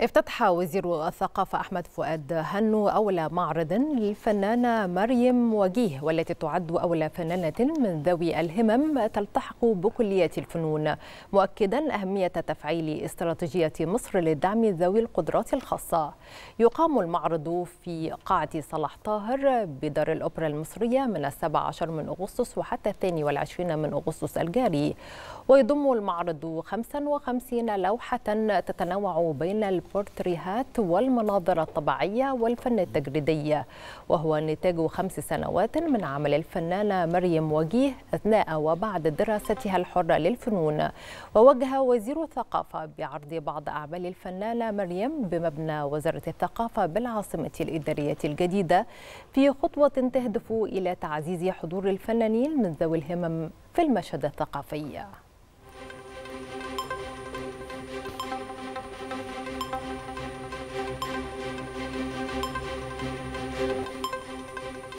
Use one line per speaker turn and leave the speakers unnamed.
افتتح وزير الثقافة أحمد فؤاد هنو أول معرض للفنانة مريم وجيه والتي تعد أول فنانة من ذوي الهمم تلتحق بكلية الفنون مؤكدا أهمية تفعيل استراتيجية مصر لدعم ذوي القدرات الخاصة يقام المعرض في قاعة صلاح طاهر بدار الأوبرا المصرية من السبع عشر من أغسطس وحتى الثاني والعشرين من أغسطس الجاري ويضم المعرض 55 لوحة تتنوع بين البورتريهات والمناظر الطبيعية والفن التجريدي وهو نتاج خمس سنوات من عمل الفنانة مريم وجيه أثناء وبعد دراستها الحرة للفنون ووجه وزير الثقافة بعرض بعض أعمال الفنانة مريم بمبنى وزارة الثقافة بالعاصمة الإدارية الجديدة في خطوة تهدف إلى تعزيز حضور الفنانين من ذوي الهمم في المشهد الثقافي